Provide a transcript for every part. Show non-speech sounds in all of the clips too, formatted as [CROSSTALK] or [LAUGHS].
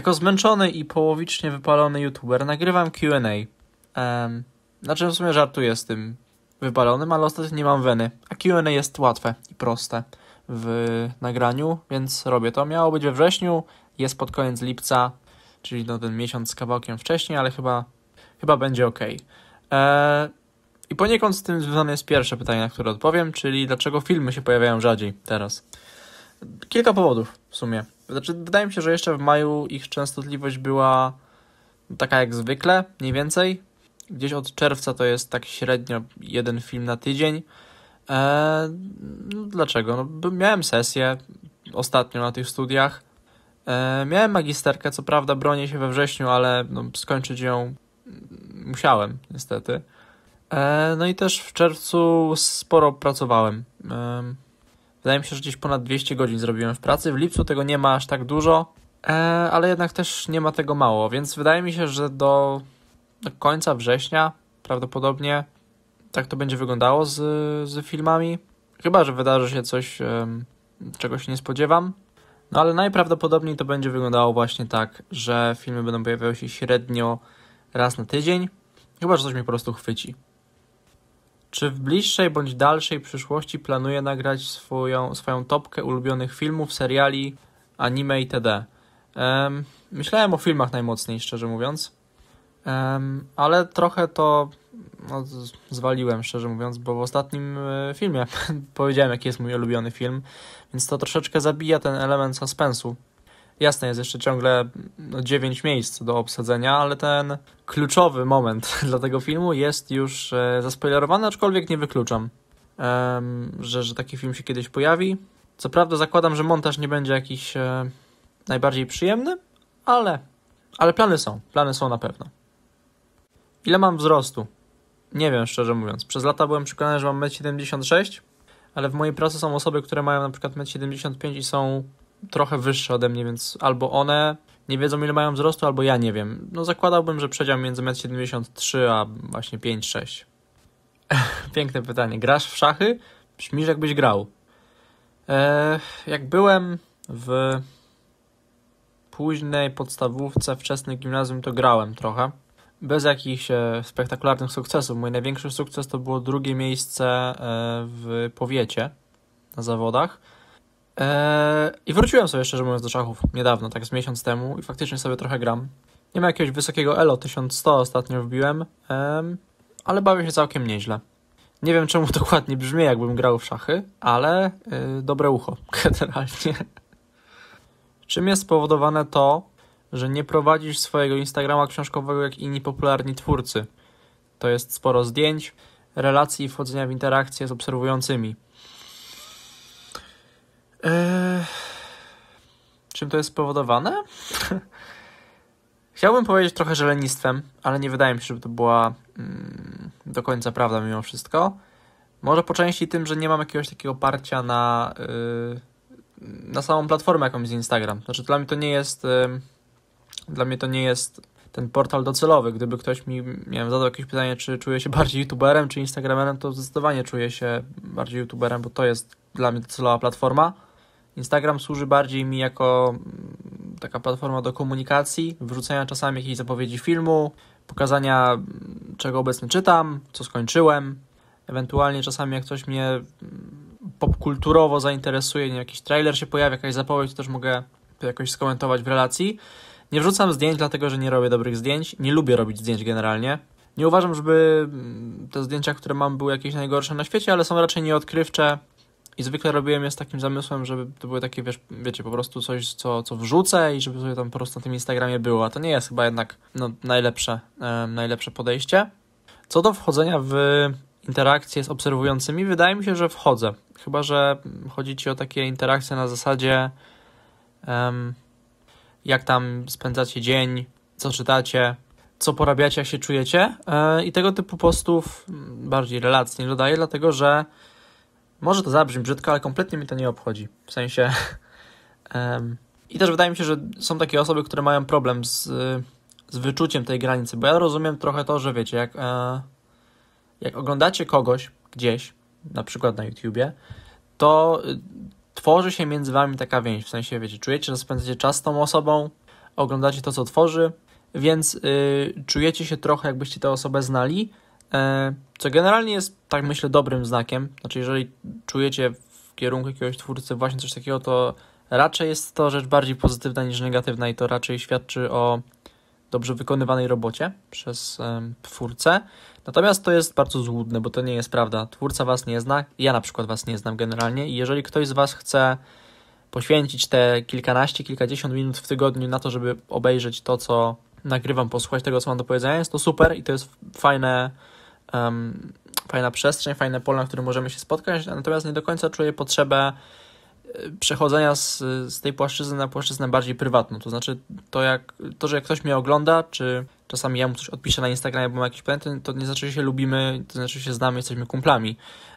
Jako zmęczony i połowicznie wypalony youtuber nagrywam QA. Um, znaczy w sumie żartuję z tym wypalonym, ale ostatnio nie mam weny. A QA jest łatwe i proste w nagraniu, więc robię to. Miało być we wrześniu, jest pod koniec lipca, czyli no ten miesiąc z kawałkiem wcześniej, ale chyba, chyba będzie ok. Eee, I poniekąd z tym związane jest pierwsze pytanie, na które odpowiem, czyli dlaczego filmy się pojawiają rzadziej teraz. Kilka powodów w sumie. Znaczy, wydaje mi się, że jeszcze w maju ich częstotliwość była taka jak zwykle, mniej więcej. Gdzieś od czerwca to jest tak średnio jeden film na tydzień. Eee, no dlaczego? No, miałem sesję ostatnio na tych studiach. Eee, miałem magisterkę, co prawda bronię się we wrześniu, ale no, skończyć ją musiałem, niestety. Eee, no i też w czerwcu sporo pracowałem. E, Wydaje mi się, że gdzieś ponad 200 godzin zrobiłem w pracy. W lipcu tego nie ma aż tak dużo, e, ale jednak też nie ma tego mało, więc wydaje mi się, że do, do końca września prawdopodobnie tak to będzie wyglądało z, z filmami. Chyba, że wydarzy się coś, czego się nie spodziewam. No ale najprawdopodobniej to będzie wyglądało właśnie tak, że filmy będą pojawiały się średnio raz na tydzień. Chyba, że coś mi po prostu chwyci. Czy w bliższej bądź dalszej przyszłości planuje nagrać swoją, swoją topkę ulubionych filmów, seriali, anime itd.? Um, myślałem o filmach najmocniej, szczerze mówiąc, um, ale trochę to no, zwaliłem, szczerze mówiąc, bo w ostatnim e, filmie [LAUGHS] powiedziałem, jaki jest mój ulubiony film, więc to troszeczkę zabija ten element suspensu. Jasne, jest jeszcze ciągle 9 no, miejsc do obsadzenia, ale ten kluczowy moment [LAUGHS] dla tego filmu jest już e, zaspoilerowany, aczkolwiek nie wykluczam, że, że taki film się kiedyś pojawi. Co prawda zakładam, że montaż nie będzie jakiś e, najbardziej przyjemny, ale, ale plany są, plany są na pewno. Ile mam wzrostu? Nie wiem, szczerze mówiąc. Przez lata byłem przekonany, że mam 1,76 m, ale w mojej pracy są osoby, które mają na przykład 1,75 m i są trochę wyższe ode mnie, więc albo one nie wiedzą ile mają wzrostu, albo ja nie wiem. No zakładałbym, że przedział między 1,73 m a właśnie 5,6. [LAUGHS] Piękne pytanie. Grasz w szachy? Brzmisz jakbyś grał. Eee, jak byłem w późnej podstawówce, wczesnym gimnazjum, to grałem trochę. Bez jakichś e, spektakularnych sukcesów. Mój największy sukces to było drugie miejsce e, w powiecie na zawodach. Eee, I wróciłem sobie szczerze mówiąc do szachów niedawno, tak z miesiąc temu i faktycznie sobie trochę gram. Nie ma jakiegoś wysokiego elo, 1100 ostatnio wbiłem, eee, ale bawię się całkiem nieźle. Nie wiem czemu [LAUGHS] dokładnie brzmi, jakbym grał w szachy, ale eee, dobre ucho [LAUGHS] generalnie. Czym jest spowodowane to, że nie prowadzisz swojego Instagrama książkowego jak inni popularni twórcy? To jest sporo zdjęć, relacji i wchodzenia w interakcje z obserwującymi. Eee, czym to jest spowodowane? Chciałbym powiedzieć trochę, że lenistwem, ale nie wydaje mi się, żeby to była mm, do końca prawda mimo wszystko. Może po części tym, że nie mam jakiegoś takiego parcia na, yy, na samą platformę jakąś z Instagram. Znaczy dla mnie to nie jest yy, dla mnie to nie jest ten portal docelowy. Gdyby ktoś mi nie wiem, zadał jakieś pytanie, czy czuję się bardziej youtuberem, czy instagramerem, to zdecydowanie czuję się bardziej youtuberem, bo to jest dla mnie docelowa platforma. Instagram służy bardziej mi jako mm, taka platforma do komunikacji, wrzucania czasami jakiejś zapowiedzi filmu, pokazania mm, czego obecnie czytam, co skończyłem. Ewentualnie czasami jak ktoś mnie mm, popkulturowo zainteresuje, nie, jakiś trailer się pojawia, jakaś zapowiedź, to też mogę to jakoś skomentować w relacji. Nie wrzucam zdjęć, dlatego że nie robię dobrych zdjęć. Nie lubię robić zdjęć generalnie. Nie uważam, żeby te zdjęcia, które mam, były jakieś najgorsze na świecie, ale są raczej nieodkrywcze i zwykle robiłem je z takim zamysłem, żeby to były takie, wiesz, wiecie, po prostu coś, co, co wrzucę i żeby sobie tam po prostu na tym Instagramie było. A to nie jest chyba jednak no, najlepsze, e, najlepsze podejście. Co do wchodzenia w interakcje z obserwującymi, wydaje mi się, że wchodzę. Chyba, że chodzi ci o takie interakcje na zasadzie, um, jak tam spędzacie dzień, co czytacie, co porabiacie, jak się czujecie. E, I tego typu postów bardziej relacji nie dodaję, dlatego że może to zabrzmi brzydko, ale kompletnie mi to nie obchodzi. W sensie. Um, [LAUGHS] I też wydaje mi się, że są takie osoby, które mają problem z, z wyczuciem tej granicy, bo ja rozumiem trochę to, że wiecie, jak, e, jak oglądacie kogoś gdzieś, na przykład na YouTubie, to e, tworzy się między wami taka więź. W sensie, wiecie, czujecie, że spędzacie czas z tą osobą, oglądacie to, co tworzy, więc y, czujecie się trochę, jakbyście tę osobę znali. Y, co generalnie jest, tak myślę, dobrym znakiem. Znaczy, jeżeli czujecie w kierunku jakiegoś twórcy właśnie coś takiego, to raczej jest to rzecz bardziej pozytywna niż negatywna i to raczej świadczy o dobrze wykonywanej robocie przez um, twórcę. Natomiast to jest bardzo złudne, bo to nie jest prawda. Twórca was nie zna, ja na przykład was nie znam generalnie i jeżeli ktoś z was chce poświęcić te kilkanaście, kilkadziesiąt minut w tygodniu na to, żeby obejrzeć to, co nagrywam, posłuchać tego, co mam do powiedzenia, jest to super i to jest fajne um, fajna przestrzeń, fajne pole, na którym możemy się spotkać, natomiast nie do końca czuję potrzebę e, przechodzenia z, z tej płaszczyzny na płaszczyznę bardziej prywatną. To znaczy, to, jak, to, że ktoś mnie ogląda, czy czasami ja mu coś odpiszę na Instagramie, bo mam jakieś pytanie, to nie znaczy, że się lubimy, to znaczy, że się znamy, jesteśmy kumplami.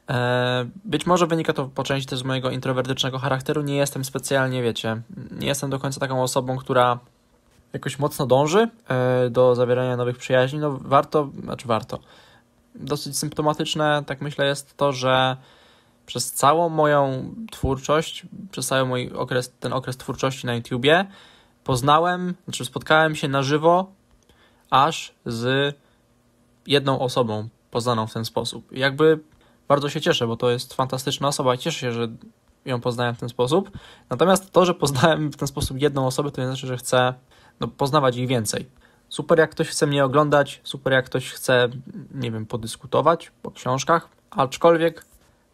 E, być może wynika to po części też z mojego introwertycznego charakteru. Nie jestem specjalnie, wiecie, nie jestem do końca taką osobą, która jakoś mocno dąży e, do zawierania nowych przyjaźni. No warto, znaczy warto dosyć symptomatyczne, tak myślę, jest to, że przez całą moją twórczość, przez cały mój okres, ten okres twórczości na YouTubie, poznałem, znaczy spotkałem się na żywo aż z jedną osobą poznaną w ten sposób. Jakby bardzo się cieszę, bo to jest fantastyczna osoba i cieszę się, że ją poznałem w ten sposób. Natomiast to, że poznałem w ten sposób jedną osobę, to nie znaczy, że chcę no, poznawać ich więcej. Super, jak ktoś chce mnie oglądać, super, jak ktoś chce, nie wiem, podyskutować o książkach, aczkolwiek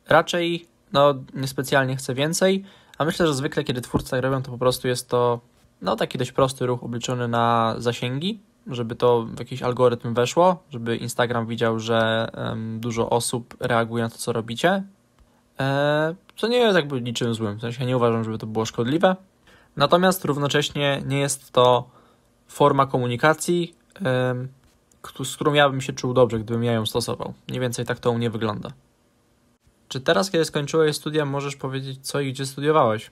raczej, no, niespecjalnie chcę więcej, a myślę, że zwykle, kiedy twórcy tak robią, to po prostu jest to, no, taki dość prosty ruch obliczony na zasięgi, żeby to w jakiś algorytm weszło, żeby Instagram widział, że um, dużo osób reaguje na to, co robicie, e, co nie jest jakby niczym złym, w sensie nie uważam, żeby to było szkodliwe, natomiast równocześnie nie jest to forma komunikacji, z którą ja bym się czuł dobrze, gdybym ja ją stosował. Mniej więcej tak to u mnie wygląda. Czy teraz, kiedy skończyłeś studia, możesz powiedzieć, co i gdzie studiowałeś?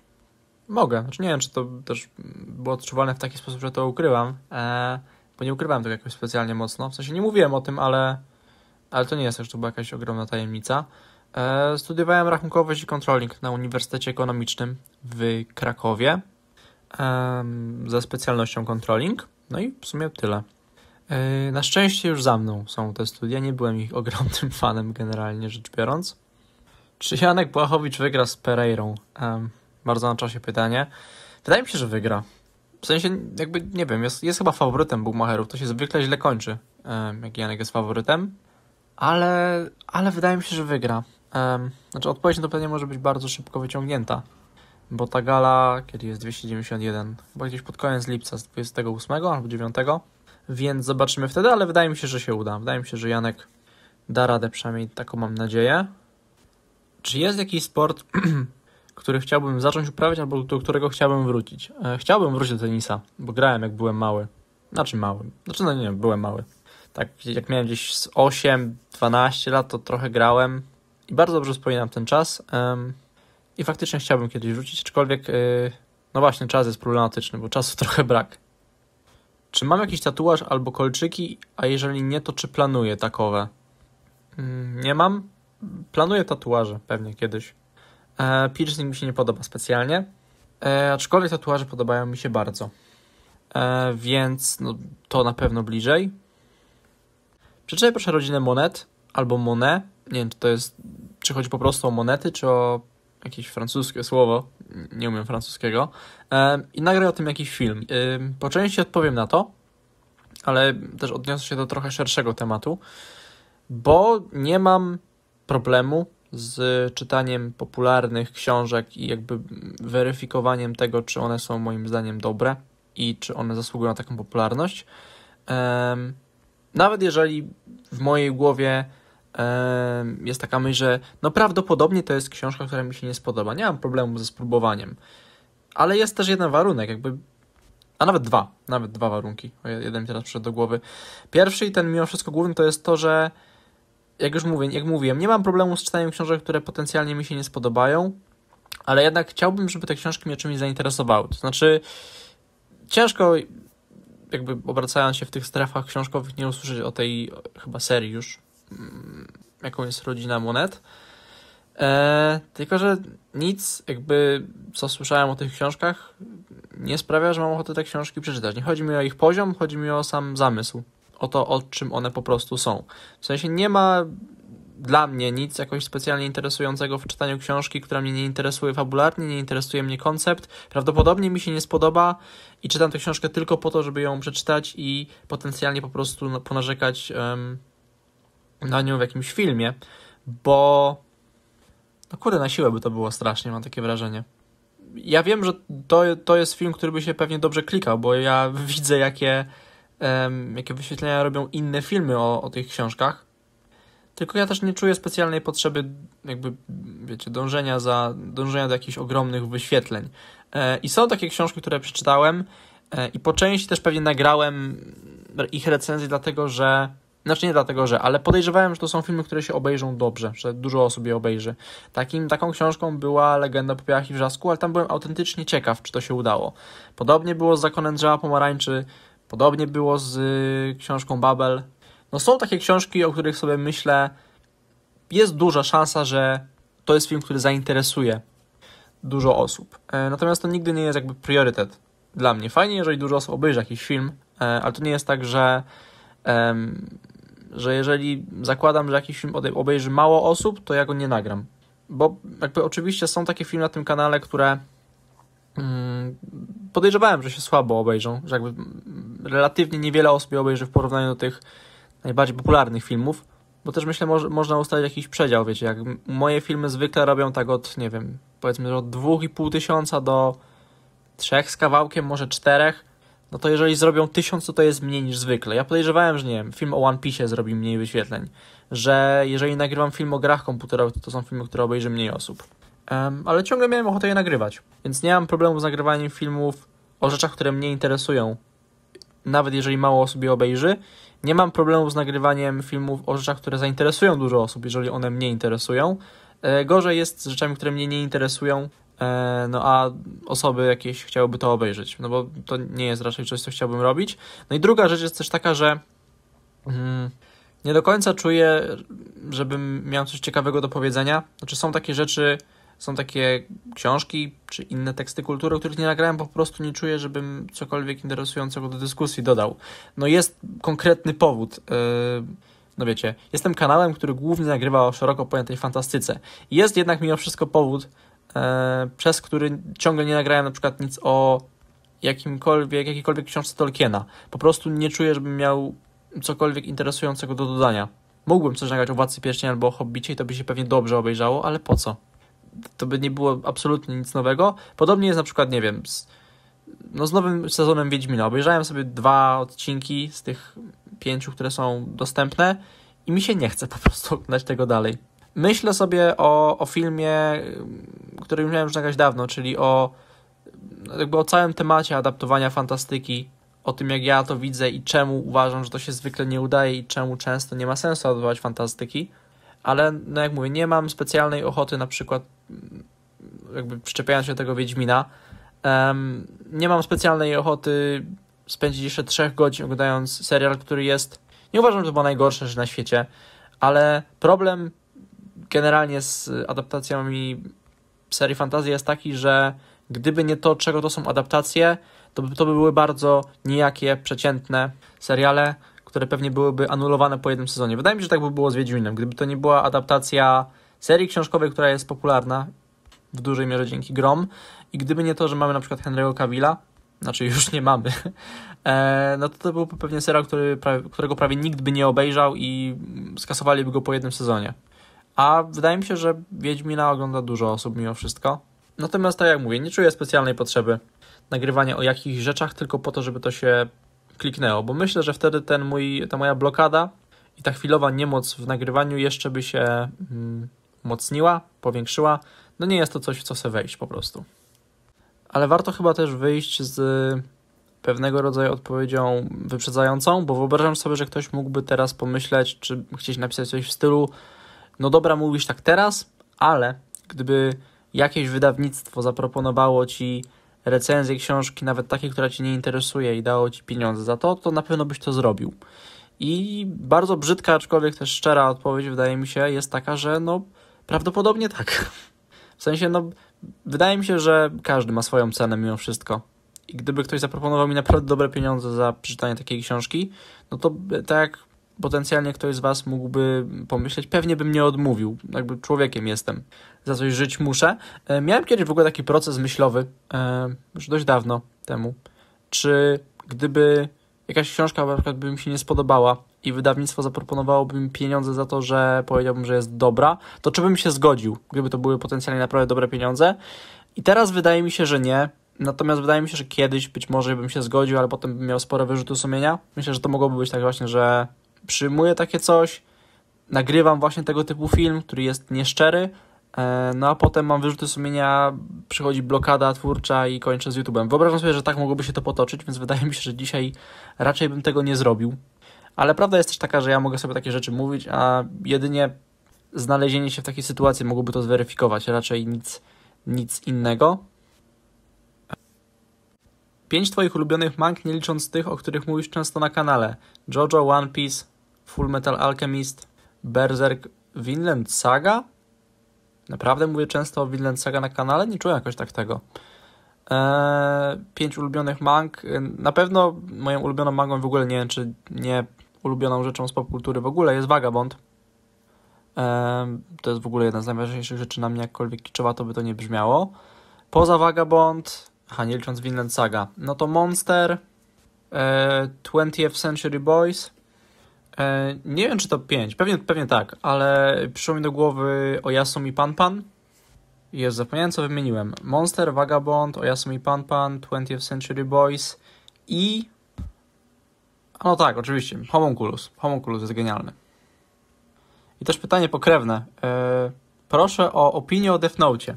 Mogę. Znaczy nie wiem, czy to też było odczuwalne w taki sposób, że to ukrywam, e, bo nie ukrywałem tego jakoś specjalnie mocno. W sensie nie mówiłem o tym, ale, ale to nie jest też tak, to była jakaś ogromna tajemnica. E, studiowałem rachunkowość i controlling na Uniwersytecie Ekonomicznym w Krakowie za specjalnością controlling. No i w sumie tyle. E, na szczęście już za mną są te studia, nie byłem ich [LAUGHS] ogromnym fanem generalnie rzecz biorąc. Czy Janek Błachowicz wygra z Pereirą? Bardzo na czasie pytanie. Wydaje mi się, że wygra. W sensie, jakby, nie wiem, jest, jest chyba faworytem Bugmacherów. To się zwykle źle kończy, jak Janek jest faworytem. Ale, ale wydaje mi się, że wygra. Znaczy, odpowiedź na to pytanie może być bardzo szybko wyciągnięta bo ta gala, kiedy jest 291, bo gdzieś pod koniec lipca, z 28 albo 9, więc zobaczymy wtedy, ale wydaje mi się, że się uda. Wydaje mi się, że Janek da radę, przynajmniej taką mam nadzieję. Czy jest jakiś sport, [CLEARS THROAT] który chciałbym zacząć uprawiać albo do którego chciałbym wrócić? E, chciałbym wrócić do tenisa, bo grałem jak byłem mały. Znaczy mały. Znaczy no nie wiem, byłem mały. Tak jak miałem gdzieś 8-12 lat, to trochę grałem i bardzo dobrze wspominam ten czas. I faktycznie chciałbym kiedyś rzucić, aczkolwiek, y, no właśnie, czas jest problematyczny, bo czasu [LAUGHS] trochę brak. Czy mam jakiś tatuaż albo kolczyki, a jeżeli nie, to czy planuję takowe? Mm, nie mam. Planuję tatuaże pewnie kiedyś. E, piercing mi się nie podoba specjalnie, e, aczkolwiek tatuaże podobają mi się bardzo. E, więc no, to na pewno bliżej. Przeczytaj proszę rodzinę Monet albo Monet. Nie wiem, czy to jest, czy chodzi po prostu o monety, czy o jakieś francuskie słowo, nie umiem francuskiego, i nagraj o tym jakiś film. Po części odpowiem na to, ale też odniosę się do trochę szerszego tematu, bo nie mam problemu z czytaniem popularnych książek i jakby weryfikowaniem tego, czy one są moim zdaniem dobre i czy one zasługują na taką popularność. Nawet jeżeli w mojej głowie jest taka myśl, że no prawdopodobnie to jest książka, która mi się nie spodoba. Nie mam problemu ze spróbowaniem. Ale jest też jeden warunek, jakby. A nawet dwa, nawet dwa warunki. Jeden mi teraz przyszedł do głowy. Pierwszy i ten mimo wszystko główny to jest to, że jak już mówię, jak mówiłem, nie mam problemu z czytaniem książek, które potencjalnie mi się nie spodobają, ale jednak chciałbym, żeby te książki mnie czymś zainteresowały. To znaczy, ciężko, jakby obracając się w tych strefach książkowych, nie usłyszeć o tej chyba serii już Mm, jaką jest rodzina Monet. E, tylko, że nic, jakby co słyszałem o tych książkach, nie sprawia, że mam ochotę te książki przeczytać. Nie chodzi mi o ich poziom, chodzi mi o sam zamysł, o to, o czym one po prostu są. W sensie nie ma dla mnie nic jakoś specjalnie interesującego w czytaniu książki, która mnie nie interesuje fabularnie, nie interesuje mnie koncept, prawdopodobnie mi się nie spodoba i czytam tę książkę tylko po to, żeby ją przeczytać i potencjalnie po prostu ponarzekać um, na nią w jakimś filmie, bo no kurde, na siłę by to było strasznie, mam takie wrażenie. Ja wiem, że to, to jest film, który by się pewnie dobrze klikał, bo ja [LAUGHS] widzę, jakie, um, jakie wyświetlenia robią inne filmy o, o tych książkach. Tylko ja też nie czuję specjalnej potrzeby, jakby, wiecie, dążenia, za, dążenia do jakichś ogromnych wyświetleń. E, I są takie książki, które przeczytałem e, i po części też pewnie nagrałem ich recenzje, dlatego że znaczy nie dlatego, że, ale podejrzewałem, że to są filmy, które się obejrzą dobrze, że dużo osób je obejrzy. Takim, taką książką była Legenda o Popiołach i Wrzasku, ale tam byłem autentycznie ciekaw, czy to się udało. Podobnie było z Zakonem Drzewa Pomarańczy, podobnie było z y, książką Babel. No są takie książki, o których sobie myślę, jest duża szansa, że to jest film, który zainteresuje dużo osób. E, natomiast to nigdy nie jest jakby priorytet dla mnie. Fajnie, jeżeli dużo osób obejrzy jakiś film, e, ale to nie jest tak, że że jeżeli zakładam, że jakiś film obejrzy mało osób, to ja go nie nagram. Bo jakby oczywiście są takie filmy na tym kanale, które mm, podejrzewałem, że się słabo obejrzą, że jakby mm, relatywnie niewiele osób je obejrzy w porównaniu do tych najbardziej popularnych filmów, bo też myślę, że można ustalić jakiś przedział, wiecie, jak moje filmy zwykle robią tak od, nie wiem, powiedzmy od 2,5 tysiąca do trzech z kawałkiem, może czterech, no to jeżeli zrobią tysiąc, to to jest mniej niż zwykle. Ja podejrzewałem, że nie wiem, film o One Piece zrobi mniej wyświetleń, że jeżeli nagrywam film o grach komputerowych, to to są filmy, które obejrzy mniej osób. Um, ale ciągle miałem ochotę je nagrywać, więc nie mam problemu z nagrywaniem filmów o rzeczach, które mnie interesują, nawet jeżeli mało osób je obejrzy. Nie mam problemu z nagrywaniem filmów o rzeczach, które zainteresują dużo osób, jeżeli one mnie interesują. E, gorzej jest z rzeczami, które mnie nie interesują, E, no a osoby jakieś chciałyby to obejrzeć, no bo to nie jest raczej coś, co chciałbym robić. No i druga rzecz jest też taka, że mm, nie do końca czuję, żebym miał coś ciekawego do powiedzenia. Znaczy są takie rzeczy, są takie książki czy inne teksty kultury, których nie nagrałem, po prostu nie czuję, żebym cokolwiek interesującego do dyskusji dodał. No jest konkretny powód. E, no wiecie, jestem kanałem, który głównie nagrywa o szeroko pojętej fantastyce. Jest jednak mimo wszystko powód, E, przez który ciągle nie nagrałem na przykład nic o jakimkolwiek, jakiejkolwiek książce Tolkiena. Po prostu nie czuję, żebym miał cokolwiek interesującego do dodania. Mógłbym coś nagrać o Władcy Pierścienia albo o Hobbicie i to by się pewnie dobrze obejrzało, ale po co? To by nie było absolutnie nic nowego. Podobnie jest na przykład, nie wiem, z, no z nowym sezonem Wiedźmina. Obejrzałem sobie dwa odcinki z tych pięciu, które są dostępne i mi się nie chce po prostu oglądać tego dalej myślę sobie o, o filmie, y, który już miałem już nagrać dawno, czyli o jakby o całym temacie adaptowania fantastyki, o tym jak ja to widzę i czemu uważam, że to się zwykle nie udaje i czemu często nie ma sensu adaptować fantastyki, ale no jak mówię, nie mam specjalnej ochoty na przykład mm, jakby przyczepiając się do tego Wiedźmina, um, nie mam specjalnej ochoty spędzić jeszcze trzech godzin oglądając serial, który jest, nie uważam, że to było najgorsze rzecz na świecie, ale problem generalnie z adaptacjami serii fantazji jest taki, że gdyby nie to, czego to są adaptacje, to by to by były bardzo nijakie, przeciętne seriale, które pewnie byłyby anulowane po jednym sezonie. Wydaje mi się, że tak by było z Wiedźminem. Gdyby to nie była adaptacja serii książkowej, która jest popularna w dużej mierze dzięki grom i gdyby nie to, że mamy na przykład Henry'ego Cavilla, znaczy już nie mamy, [LAUGHS] e, no to to byłby pewnie serial, który, którego prawie nikt by nie obejrzał i skasowaliby go po jednym sezonie. A wydaje mi się, że Wiedźmina ogląda dużo osób mimo wszystko. Natomiast tak jak mówię, nie czuję specjalnej potrzeby nagrywania o jakichś rzeczach tylko po to, żeby to się kliknęło, bo myślę, że wtedy ten mój, ta moja blokada i ta chwilowa niemoc w nagrywaniu jeszcze by się mm, powiększyła. No nie jest to coś, w co chcę wejść po prostu. Ale warto chyba też wyjść z pewnego rodzaju odpowiedzią wyprzedzającą, bo wyobrażam sobie, że ktoś mógłby teraz pomyśleć, czy chcieć napisać coś w stylu no dobra, mówisz tak teraz, ale gdyby jakieś wydawnictwo zaproponowało ci recenzję książki, nawet takiej, która ci nie interesuje i dało ci pieniądze za to, to na pewno byś to zrobił. I bardzo brzydka, aczkolwiek też szczera odpowiedź, wydaje mi się, jest taka, że no prawdopodobnie tak. W sensie, no wydaje mi się, że każdy ma swoją cenę mimo wszystko. I gdyby ktoś zaproponował mi naprawdę dobre pieniądze za przeczytanie takiej książki, no to tak jak potencjalnie ktoś z Was mógłby pomyśleć, pewnie bym nie odmówił, jakby człowiekiem jestem, za coś żyć muszę. E, miałem kiedyś w ogóle taki proces myślowy, e, już dość dawno temu, czy gdyby jakaś książka na przykład by mi się nie spodobała i wydawnictwo zaproponowałoby mi pieniądze za to, że powiedziałbym, że jest dobra, to czy bym się zgodził, gdyby to były potencjalnie naprawdę dobre pieniądze? I teraz wydaje mi się, że nie. Natomiast wydaje mi się, że kiedyś być może bym się zgodził, ale potem bym miał spore wyrzuty sumienia. Myślę, że to mogłoby być tak właśnie, że przyjmuję takie coś, nagrywam właśnie tego typu film, który jest nieszczery, e, no a potem mam wyrzuty sumienia, przychodzi blokada twórcza i kończę z YouTube'em. Wyobrażam sobie, że tak mogłoby się to potoczyć, więc [LAUGHS] wydaje mi się, że dzisiaj raczej bym tego nie zrobił. Ale prawda jest też taka, że ja mogę sobie takie rzeczy mówić, a jedynie znalezienie się w takiej sytuacji mogłoby to zweryfikować, raczej nic, nic innego. Pięć Twoich ulubionych mang, nie licząc tych, o których mówisz często na kanale. Jojo, One Piece, Full Metal Alchemist, Berserk, Vinland Saga. Naprawdę mówię często o Vinland Saga na kanale, nie czuję jakoś tak tego. Eee, pięć ulubionych mang. Eee, na pewno moją ulubioną mangą w ogóle nie wiem, czy nie ulubioną rzeczą z popkultury w ogóle jest Vagabond. Eee, to jest w ogóle jedna z najważniejszych rzeczy na mnie, jakkolwiek trzeba to by to nie brzmiało. Poza Vagabond, a nie licząc Vinland Saga, no to Monster, eee, 20th Century Boys, E, nie wiem, czy to 5, pewnie, pewnie tak, ale przyszło mi do głowy i Pan Pan. Jest, zapomniałem co wymieniłem. Monster, Vagabond, Oyasumi Pan Pan, 20th Century Boys i... No tak, oczywiście, Homunculus. Homunculus jest genialny. I też pytanie pokrewne. E, proszę o opinię o Death Note.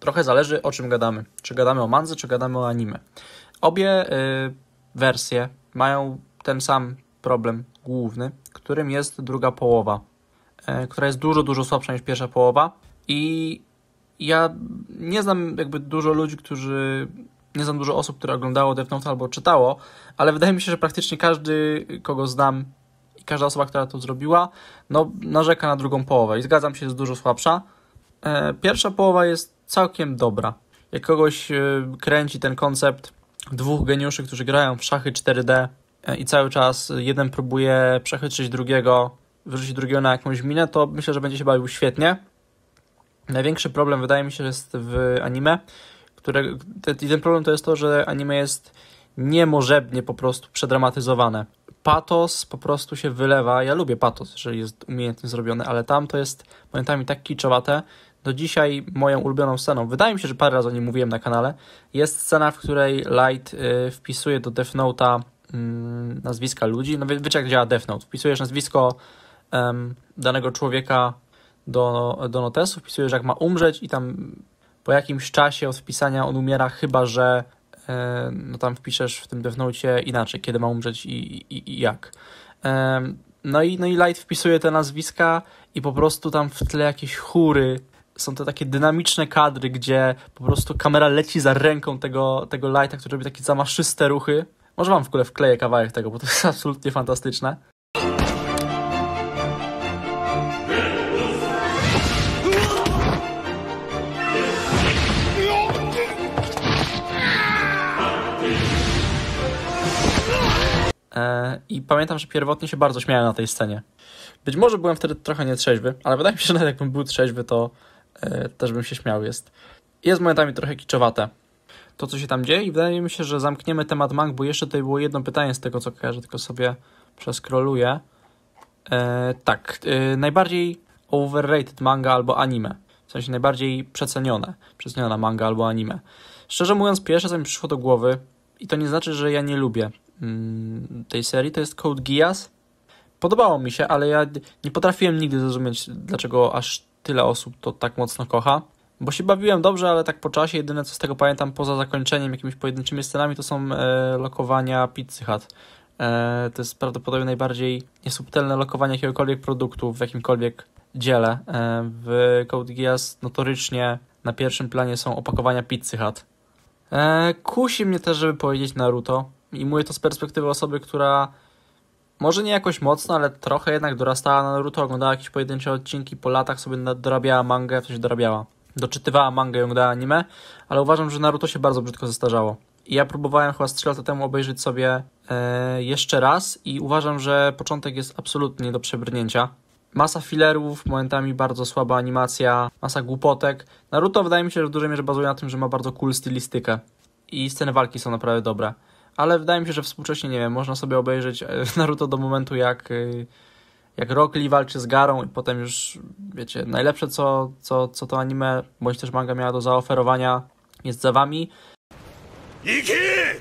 Trochę zależy o czym gadamy. Czy gadamy o manzy, czy gadamy o anime. Obie e, wersje mają ten sam problem główny, którym jest druga połowa, e, która jest dużo, dużo słabsza niż pierwsza połowa. I ja nie znam jakby dużo ludzi, którzy. Nie znam dużo osób, które oglądało Death Note albo czytało, ale wydaje mi się, że praktycznie każdy, kogo znam i każda osoba, która to zrobiła, no, narzeka na drugą połowę. I zgadzam się, jest dużo słabsza. E, pierwsza połowa jest całkiem dobra. Jak kogoś e, kręci ten koncept dwóch geniuszy, którzy grają w szachy 4D E, i cały czas jeden próbuje przechytrzyć drugiego, wyrzucić drugiego na jakąś minę, to myślę, że będzie się bawił świetnie. Największy problem wydaje mi się, że jest w anime, które, ten problem to jest to, że anime jest niemożebnie po prostu przedramatyzowane. Patos po prostu się wylewa. Ja lubię patos, jeżeli jest umiejętnie zrobiony, ale tam to jest momentami tak kiczowate. Do dzisiaj moją ulubioną sceną, wydaje mi się, że parę razy o niej mówiłem na kanale, jest scena, w której Light y, wpisuje do Death Note'a Mm, nazwiska ludzi. No wiecie, jak działa Death Note. Wpisujesz nazwisko um, danego człowieka do, do notesu, wpisujesz, jak ma umrzeć i tam po jakimś czasie od wpisania on umiera, chyba że e, no tam wpiszesz w tym Death Note inaczej, kiedy ma umrzeć i, i, i jak. E, no i, no i Light wpisuje te nazwiska i po prostu tam w tle jakieś chóry są te takie dynamiczne kadry, gdzie po prostu kamera leci za ręką tego, tego lighta, który robi takie zamaszyste ruchy. Może wam w ogóle wkleję kawałek tego, bo to jest [LAUGHS] absolutnie fantastyczne. E, I pamiętam, że pierwotnie się bardzo śmiałem na tej scenie. Być może byłem wtedy trochę nietrzeźwy, ale wydaje mi się, że nawet jakbym był trzeźwy, to e, też bym się śmiał. Jest, jest momentami trochę kiczowate, to, co się tam dzieje i wydaje mi się, że zamkniemy temat mang, bo jeszcze tutaj było jedno pytanie z tego, co kojarzę, tylko sobie przeskroluję. E, tak, e, najbardziej overrated manga albo anime. W sensie najbardziej przecenione, przeceniona manga albo anime. Szczerze mówiąc, pierwsze co mi przyszło do głowy, i to nie znaczy, że ja nie lubię mm, tej serii, to jest Code Geass. Podobało mi się, ale ja nie potrafiłem nigdy zrozumieć, dlaczego aż tyle osób to tak mocno kocha bo się bawiłem dobrze, ale tak po czasie jedyne co z tego pamiętam poza zakończeniem jakimiś pojedynczymi scenami to są e, lokowania Pizzy Hut. E, to jest prawdopodobnie najbardziej niesubtelne lokowanie jakiegokolwiek produktu w jakimkolwiek dziele. E, w Code Geass notorycznie na pierwszym planie są opakowania Pizzy Hut. E, kusi mnie też, żeby powiedzieć Naruto i mówię to z perspektywy osoby, która może nie jakoś mocno, ale trochę jednak dorastała na Naruto, oglądała jakieś pojedyncze odcinki, po latach sobie dorabiała mangę, coś dorabiała doczytywała mangę ją do anime, ale uważam, że Naruto się bardzo brzydko zestarzało. I ja próbowałem chyba 3 lata temu obejrzeć sobie e, jeszcze raz i uważam, że początek jest absolutnie do przebrnięcia. Masa filerów, momentami bardzo słaba animacja, masa głupotek. Naruto wydaje mi się, że w dużej mierze bazuje na tym, że ma bardzo cool stylistykę i sceny walki są naprawdę dobre. Ale wydaje mi się, że współcześnie, nie wiem, można sobie obejrzeć e, [LAUGHS] Naruto do momentu, jak e, jak Rock Lee walczy z Garą i potem już, wiecie, najlepsze co, co, co to anime, bądź też manga miała do zaoferowania jest za wami. Yeah!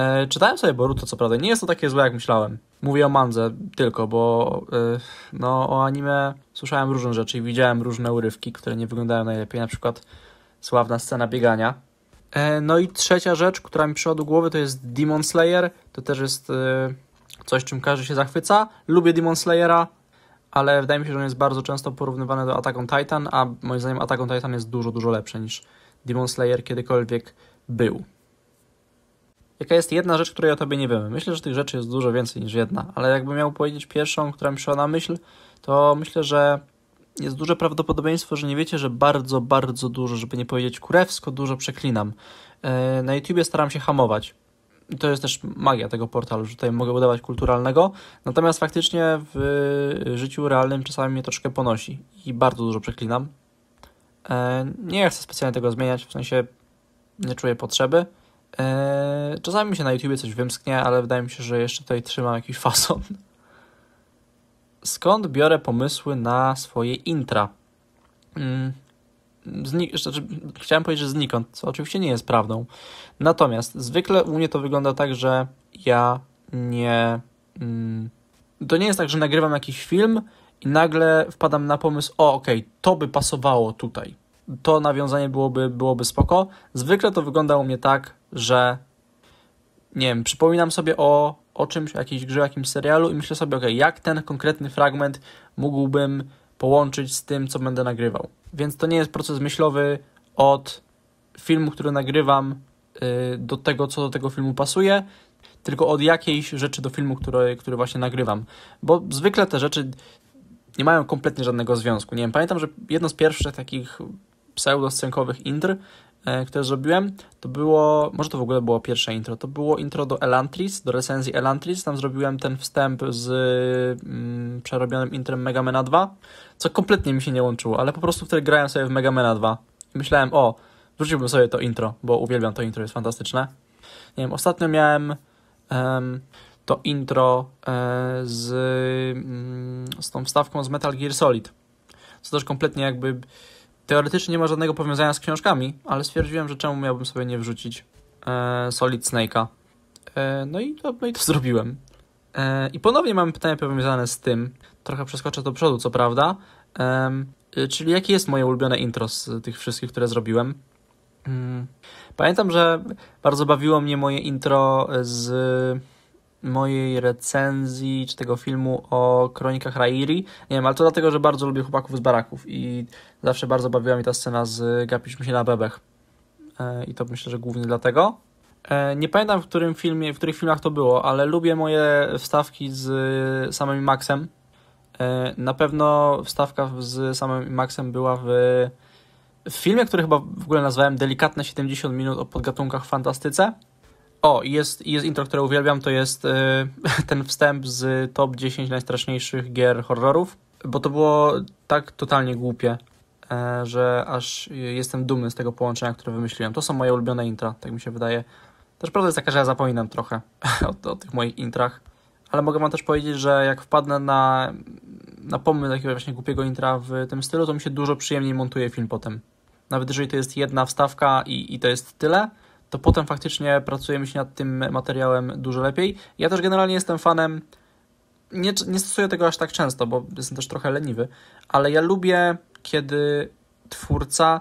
E, czytałem sobie Boruto, co prawda. Nie jest to takie złe, jak myślałem. Mówię o mandze tylko, bo e, no, o anime słyszałem różne rzeczy i widziałem różne urywki, które nie wyglądają najlepiej. Na przykład sławna scena biegania. E, no i trzecia rzecz, która mi przyszła do głowy, to jest Demon Slayer. To też jest e, coś, czym każdy się zachwyca. Lubię Demon Slayera, ale wydaje mi się, że on jest bardzo często porównywany do Attack on Titan, a moim zdaniem Attack on Titan jest dużo, dużo lepszy niż Demon Slayer kiedykolwiek był jaka jest jedna rzecz, której o tobie nie wiemy. Myślę, że tych rzeczy jest dużo więcej niż jedna, ale jakbym miał powiedzieć pierwszą, która mi przyszła na myśl, to myślę, że jest duże prawdopodobieństwo, że nie wiecie, że bardzo, bardzo dużo, żeby nie powiedzieć kurewsko, dużo przeklinam. E, na YouTubie staram się hamować. I to jest też magia tego portalu, że tutaj mogę udawać kulturalnego. Natomiast faktycznie w życiu realnym czasami mnie troszkę ponosi i bardzo dużo przeklinam. E, nie chcę specjalnie tego zmieniać, w sensie nie czuję potrzeby. Eee, czasami mi się na YouTubie coś wymsknie, ale wydaje mi się, że jeszcze tutaj trzymam jakiś fason. [LAUGHS] Skąd biorę pomysły na swoje intra? Mm, Znik- znaczy, chciałem powiedzieć, że znikąd, co oczywiście nie jest prawdą. Natomiast zwykle u mnie to wygląda tak, że ja nie. Mm, to nie jest tak, że nagrywam jakiś film i nagle wpadam na pomysł, o okej, okay, to by pasowało tutaj. To nawiązanie byłoby, byłoby spoko. Zwykle to wygląda u mnie tak, że nie wiem, przypominam sobie o, o czymś, o jakiejś grze, o jakimś serialu i myślę sobie, ok, jak ten konkretny fragment mógłbym połączyć z tym, co będę nagrywał. Więc to nie jest proces myślowy od filmu, który nagrywam, y, do tego, co do tego filmu pasuje, tylko od jakiejś rzeczy do filmu, który, który właśnie nagrywam. Bo zwykle te rzeczy nie mają kompletnie żadnego związku. Nie wiem, pamiętam, że jedno z pierwszych takich pseudoscenkowych intr E, które zrobiłem, to było, może to w ogóle było pierwsze intro, to było intro do Elantris, do recenzji Elantris, tam zrobiłem ten wstęp z mm, przerobionym intrem Mana 2, co kompletnie mi się nie łączyło, ale po prostu wtedy grałem sobie w Mega Mana 2 i myślałem, o, wrzuciłbym sobie to intro, bo uwielbiam to intro, jest fantastyczne. Nie wiem, ostatnio miałem um, to intro e, z, mm, z tą wstawką z Metal Gear Solid, co też kompletnie jakby Teoretycznie nie ma żadnego powiązania z książkami, ale stwierdziłem, że czemu miałbym sobie nie wrzucić e, Solid Snake'a. E, no, i to, no i to [LAUGHS] zrobiłem. E, I ponownie mam pytanie powiązane z tym. Trochę przeskoczę do przodu, co prawda. E, czyli jakie jest moje ulubione intro z tych wszystkich, które zrobiłem? Mm. Pamiętam, że bardzo bawiło mnie moje intro z mojej recenzji czy tego filmu o kronikach Rairi. Nie wiem, ale to dlatego, że bardzo lubię chłopaków z baraków i zawsze bardzo bawiła mi ta scena z Gapiliśmy się na bebech. E, I to myślę, że głównie dlatego. E, nie pamiętam, w którym filmie, w których filmach to było, ale lubię moje wstawki z samym Maxem. E, na pewno wstawka z samym Maxem była w, w filmie, który chyba w ogóle nazwałem Delikatne 70 minut o podgatunkach w fantastyce o, jest, jest intro, które uwielbiam, to jest e, [LAUGHS] ten wstęp z top 10 najstraszniejszych gier horrorów, bo to było tak totalnie głupie, e, że aż jestem dumny z tego połączenia, które wymyśliłem. To są moje ulubione intra, tak mi się wydaje. Też prawda jest taka, że ja zapominam trochę [LAUGHS] o, o tych moich intrach, ale mogę wam też powiedzieć, że jak wpadnę na, na pomysł takiego właśnie głupiego intra w tym stylu, to mi się dużo przyjemniej montuje film potem. Nawet jeżeli to jest jedna wstawka i, i to jest tyle, to potem faktycznie pracujemy się nad tym materiałem dużo lepiej. Ja też generalnie jestem fanem, nie, nie stosuję tego aż tak często, bo jestem też trochę leniwy, ale ja lubię, kiedy twórca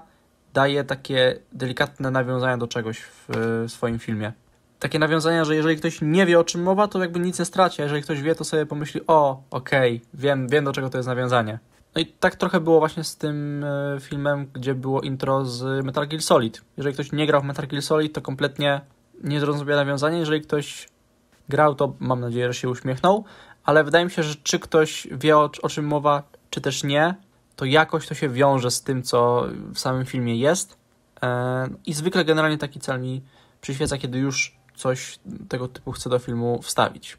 daje takie delikatne nawiązania do czegoś w, w swoim filmie. Takie nawiązania, że jeżeli ktoś nie wie o czym mowa, to jakby nic nie straci, a jeżeli ktoś wie, to sobie pomyśli, o, okej, okay, wiem, wiem do czego to jest nawiązanie. No i tak trochę było właśnie z tym e, filmem, gdzie było intro z Metal Gear Solid. Jeżeli ktoś nie grał w Metal Gear Solid, to kompletnie nie zrozumie nawiązanie. Jeżeli ktoś grał, to mam nadzieję, że się uśmiechnął, ale wydaje mi się, że czy ktoś wie o, o czym mowa, czy też nie, to jakoś to się wiąże z tym, co w samym filmie jest. E, I zwykle generalnie taki cel mi przyświeca, kiedy już coś tego typu chcę do filmu wstawić.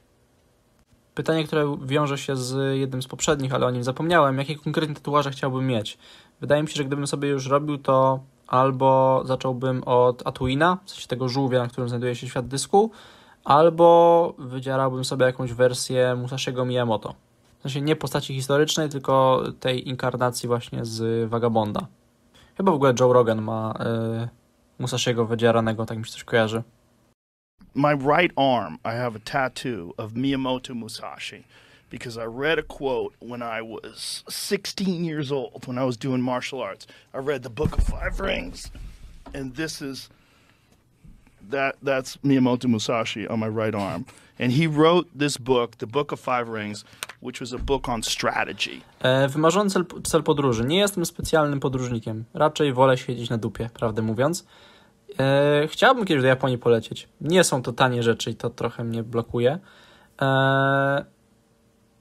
Pytanie, które wiąże się z jednym z poprzednich, ale o nim zapomniałem. Jakie konkretnie tatuaże chciałbym mieć? Wydaje mi się, że gdybym sobie już robił to albo zacząłbym od Atuina, w sensie tego żółwia, na którym znajduje się świat dysku, albo wydzierałbym sobie jakąś wersję Musashiego Miyamoto. W sensie nie postaci historycznej, tylko tej inkarnacji właśnie z Vagabonda. Chyba w ogóle Joe Rogan ma yy, Musashiego wydzieranego, tak mi się coś kojarzy. my right arm, I have a tattoo of Miyamoto Musashi because I read a quote when I was 16 years old when I was doing martial arts. I read the Book of Five Rings, and this is that that's Miyamoto Musashi on my right arm. And he wrote this book, The Book of Five Rings, which was a book on strategy. wymarzony cel, cel podróży. Nie jestem specjalnym podróżnikiem. Raczej wolę siedzieć na dupie, prawdę mówiąc. E, chciałbym kiedyś do Japonii polecieć. Nie są to tanie rzeczy i to trochę mnie blokuje. E,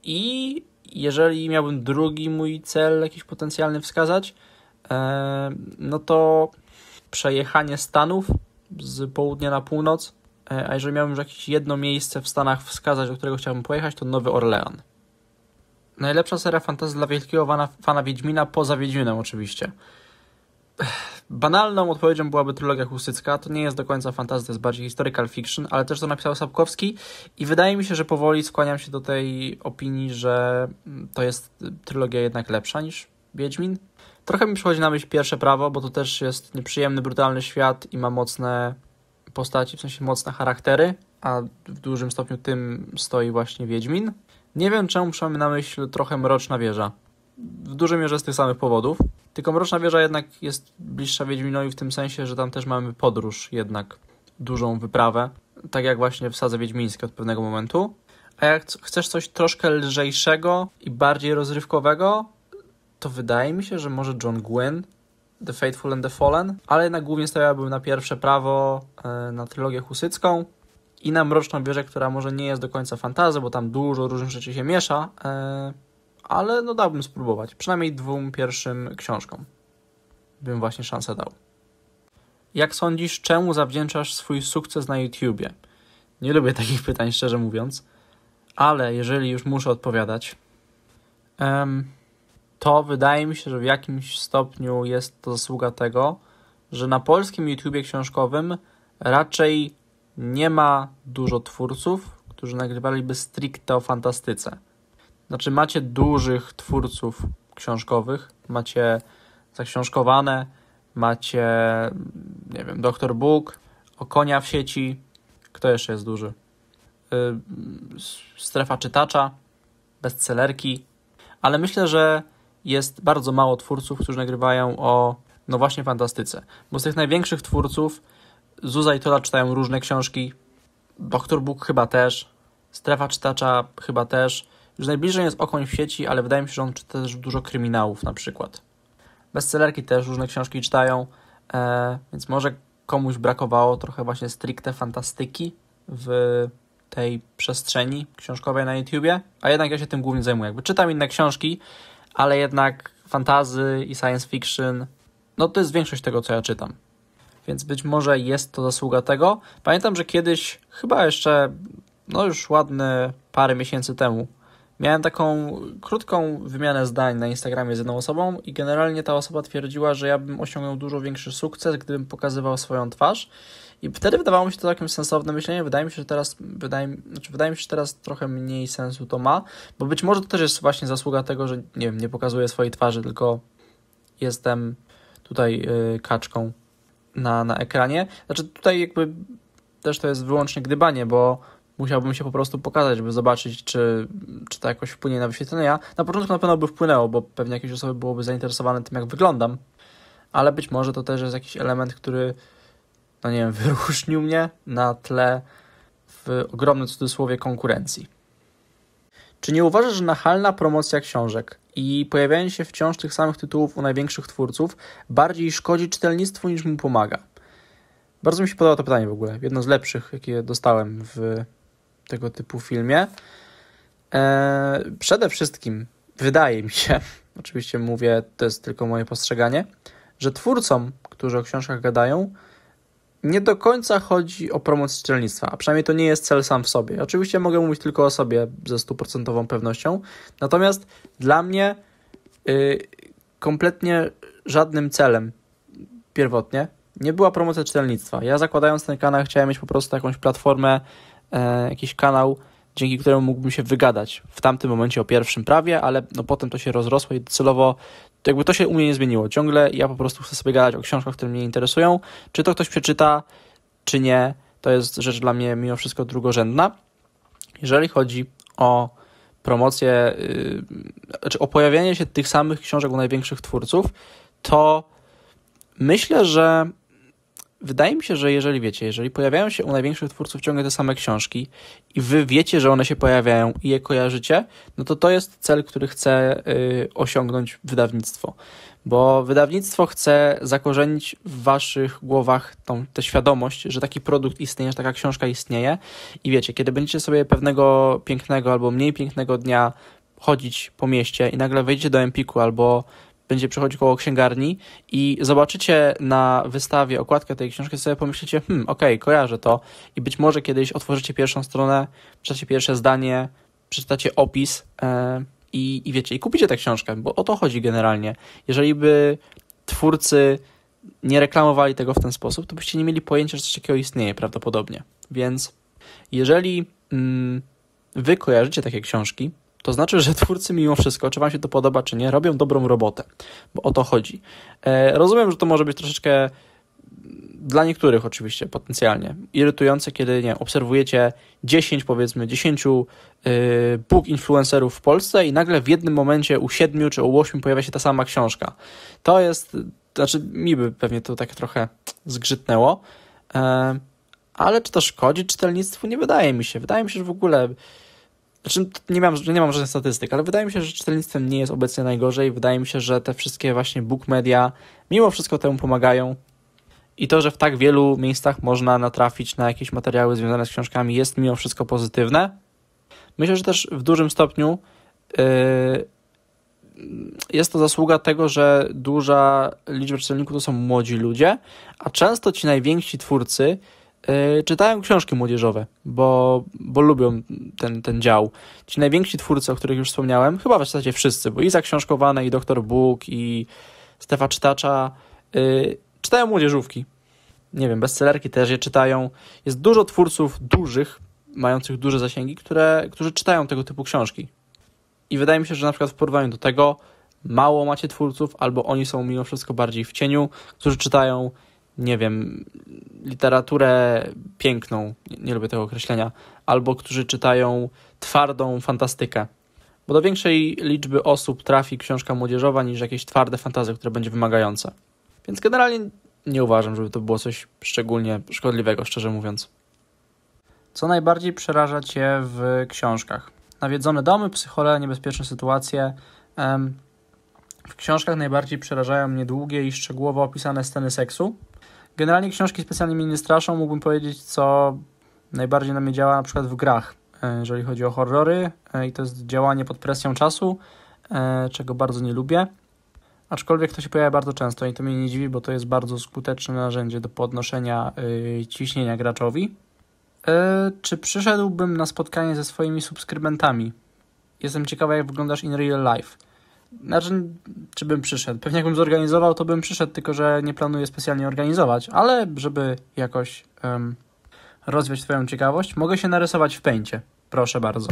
I jeżeli miałbym drugi mój cel jakiś potencjalny wskazać, e, no to przejechanie Stanów z południa na północ. E, a jeżeli miałbym już jakieś jedno miejsce w Stanach wskazać, do którego chciałbym pojechać, to Nowy Orlean. Najlepsza seria fantasy dla wielkiego fana, fana Wiedźmina, poza Wiedźminem oczywiście. Banalną odpowiedzią byłaby trylogia Husycka. To nie jest do końca fantasy, to jest bardziej historical fiction, ale też to napisał Sapkowski i wydaje mi się, że powoli skłaniam się do tej opinii, że mm, to jest y, trylogia jednak lepsza niż Wiedźmin. Trochę mi przychodzi na myśl pierwsze prawo, bo to też jest nieprzyjemny, brutalny świat i ma mocne postaci, w sensie mocne charaktery, a w dużym stopniu tym stoi właśnie Wiedźmin. Nie wiem czemu przyszła mi na myśl trochę Mroczna Wieża. W dużej mierze z tych samych powodów. Tylko Mroczna Wieża jednak jest bliższa Wiedźminowi w tym sensie, że tam też mamy podróż jednak, dużą wyprawę, tak jak właśnie w Sadze Wiedźmińskiej od pewnego momentu. A jak chcesz coś troszkę lżejszego i bardziej rozrywkowego, to wydaje mi się, że może John Gwynn, The Faithful and the Fallen, ale jednak głównie stawiałbym na pierwsze prawo, e, na trylogię husycką i na Mroczną Wieżę, która może nie jest do końca fantazy, bo tam dużo różnych rzeczy się miesza, e, ale no dałbym spróbować. Przynajmniej dwóm pierwszym książkom bym właśnie szansę dał. Jak sądzisz, czemu zawdzięczasz swój sukces na YouTubie? Nie lubię [LAUGHS] takich pytań, szczerze mówiąc, ale jeżeli już muszę odpowiadać, to wydaje mi się, że w jakimś stopniu jest to zasługa tego, że na polskim YouTubie książkowym raczej nie ma dużo twórców, którzy nagrywaliby stricte o fantastyce. Znaczy, macie dużych twórców książkowych, macie zaksiążkowane, macie, nie wiem, Doktor Bóg, okonia w sieci. Kto jeszcze jest duży? Yy, strefa czytacza, bestsellerki, ale myślę, że jest bardzo mało twórców, którzy nagrywają o, no właśnie, fantastyce. Bo z tych największych twórców Zuza i Tola czytają różne książki, Doktor Bóg chyba też, Strefa czytacza chyba też że najbliżej jest Okoń w sieci, ale wydaje mi się, że on czyta też dużo kryminałów na przykład. Bestsellerki też różne książki czytają, e, więc może komuś brakowało trochę właśnie stricte fantastyki w tej przestrzeni książkowej na YouTubie, a jednak ja się tym głównie zajmuję. Jakby czytam inne książki, ale jednak fantazy i science fiction, no to jest większość tego, co ja czytam. Więc być może jest to zasługa tego. Pamiętam, że kiedyś, chyba jeszcze, no już ładne parę miesięcy temu, Miałem taką krótką wymianę zdań na Instagramie z jedną osobą i generalnie ta osoba twierdziła, że ja bym osiągnął dużo większy sukces, gdybym pokazywał swoją twarz. I wtedy wydawało mi się to takim sensowne myślenie. Wydaje mi się, że teraz, wydaje, znaczy wydaje mi się, że teraz trochę mniej sensu to ma, bo być może to też jest właśnie zasługa tego, że nie wiem, nie pokazuję swojej twarzy, tylko jestem tutaj yy, kaczką na, na ekranie. Znaczy tutaj jakby też to jest wyłącznie gdybanie, bo musiałbym się po prostu pokazać, by zobaczyć, czy, czy to jakoś wpłynie na Ja Na początku na pewno by wpłynęło, bo pewnie jakieś osoby byłoby zainteresowane tym, jak wyglądam, ale być może to też jest jakiś element, który, no nie wiem, [LAUGHS] wyróżnił mnie na tle w ogromnym cudzysłowie konkurencji. Czy nie uważasz, że nachalna promocja książek i pojawianie się wciąż tych samych tytułów u największych twórców bardziej szkodzi czytelnictwu niż mu pomaga? Bardzo mi się podoba to pytanie w ogóle. Jedno z lepszych, jakie dostałem w tego typu filmie. E, przede wszystkim wydaje mi się, [LAUGHS] oczywiście mówię, to jest tylko moje postrzeganie, że twórcom, którzy o książkach gadają, nie do końca chodzi o promocję czytelnictwa, a przynajmniej to nie jest cel sam w sobie. Oczywiście mogę mówić tylko o sobie ze stuprocentową pewnością, natomiast dla mnie y, kompletnie żadnym celem pierwotnie nie była promocja czytelnictwa. Ja zakładając ten kanał chciałem mieć po prostu jakąś platformę E, jakiś kanał, dzięki któremu mógłbym się wygadać w tamtym momencie o pierwszym prawie, ale no potem to się rozrosło i docelowo to jakby to się u mnie nie zmieniło. Ciągle ja po prostu chcę sobie gadać o książkach, które mnie interesują. Czy to ktoś przeczyta, czy nie, to jest rzecz dla mnie mimo wszystko drugorzędna. Jeżeli chodzi o promocję, y, czy znaczy o pojawianie się tych samych książek u największych twórców, to myślę, że wydaje mi się, że jeżeli wiecie, jeżeli pojawiają się u największych twórców ciągle te same książki i wy wiecie, że one się pojawiają i je kojarzycie, no to to jest cel, który chce y, osiągnąć wydawnictwo. Bo wydawnictwo chce zakorzenić w waszych głowach tą, tę świadomość, że taki produkt istnieje, że taka książka istnieje. I wiecie, kiedy będziecie sobie pewnego pięknego albo mniej pięknego dnia chodzić po mieście i nagle wejdziecie do Empiku albo będzie przechodzić koło księgarni i zobaczycie na wystawie okładkę tej książki, sobie pomyślicie, hmm, okej, okay, kojarzę to i być może kiedyś otworzycie pierwszą stronę, przeczytacie pierwsze zdanie, przeczytacie opis e, i, i wiecie, i kupicie tę książkę, bo o to chodzi generalnie. Jeżeli by twórcy nie reklamowali tego w ten sposób, to byście nie mieli pojęcia, że coś takiego istnieje prawdopodobnie. Więc jeżeli mm, wy kojarzycie takie książki, to znaczy, że twórcy mimo wszystko, czy Wam się to podoba, czy nie, robią dobrą robotę, bo o to chodzi. E, rozumiem, że to może być troszeczkę mm, dla niektórych oczywiście potencjalnie irytujące, kiedy nie obserwujecie 10 powiedzmy 10 yy, book influencerów w Polsce i nagle w jednym momencie u 7 czy u 8 pojawia się ta sama książka. To jest, znaczy mi by pewnie to tak trochę zgrzytnęło, yy, ale czy to szkodzi czytelnictwu? Nie wydaje mi się. Wydaje mi się, że w ogóle znaczy, no, nie mam, nie mam żadnych statystyk, ale wydaje mi się, że czytelnictwem nie jest obecnie najgorzej. Wydaje mi się, że te wszystkie właśnie book media mimo wszystko temu pomagają. I to, że w tak wielu miejscach można natrafić na jakieś materiały związane z książkami, jest mimo wszystko pozytywne. Myślę, że też w dużym stopniu yy, jest to zasługa tego, że duża liczba czytelników to są młodzi ludzie, a często ci najwięksi twórcy E, czytają książki młodzieżowe, bo, bo lubią ten, ten dział. Ci najwięksi twórcy, o których już wspomniałem, chyba w zasadzie wszyscy, bo i Zaksiążkowane, i Doktor Bóg, i Stefa Czytacza, yy, czytają młodzieżówki. Nie wiem, bestsellerki też je czytają. Jest dużo twórców dużych, mających duże zasięgi, które, którzy czytają tego typu książki. I wydaje mi się, że na przykład w porównaniu do tego mało macie twórców, albo oni są mimo wszystko bardziej w cieniu, którzy czytają nie wiem, literaturę piękną, nie, nie lubię tego określenia, albo którzy czytają twardą fantastykę. Bo do większej liczby osób trafi książka młodzieżowa niż jakieś twarde fantazy, które będzie wymagające. Więc generalnie nie uważam, żeby to było coś szczególnie szkodliwego, szczerze mówiąc. Co najbardziej przeraża Cię w książkach? Nawiedzone domy, psychole, niebezpieczne sytuacje. W książkach najbardziej przerażają mnie długie i szczegółowo opisane sceny seksu, Generalnie książki specjalnie mnie nie straszą. Mógłbym powiedzieć, co najbardziej na mnie działa na przykład w grach, e, jeżeli chodzi o horrory e, i to jest działanie pod presją czasu, e, czego bardzo nie lubię. Aczkolwiek to się pojawia bardzo często i to mnie nie dziwi, bo to jest bardzo skuteczne narzędzie do podnoszenia ciśnienia graczowi. Czy przyszedłbym na spotkanie ze swoimi subskrybentami? Jestem ciekawa, jak wyglądasz in real life. Znaczy, czy bym przyszedł? Pewnie jakbym zorganizował, to bym przyszedł, tylko że nie planuję specjalnie organizować, ale żeby jakoś um, rozwiać Twoją ciekawość, mogę się narysować w pęcie. Proszę bardzo.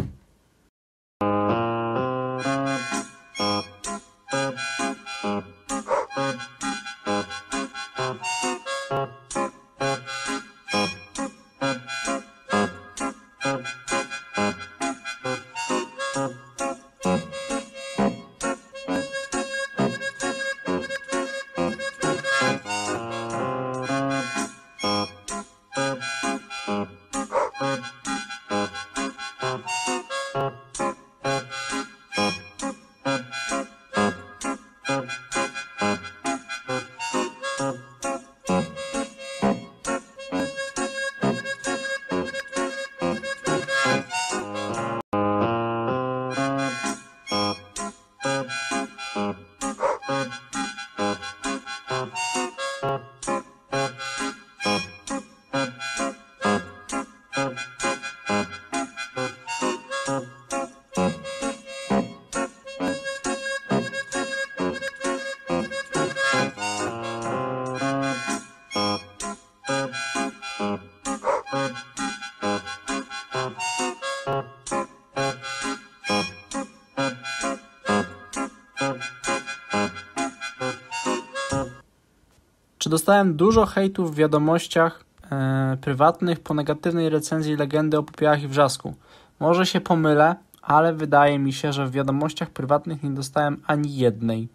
Znaczy, dostałem dużo hejtu w wiadomościach e, prywatnych po negatywnej recenzji legendy o popiołach i wrzasku. Może się pomylę, ale wydaje mi się, że w wiadomościach prywatnych nie dostałem ani jednej.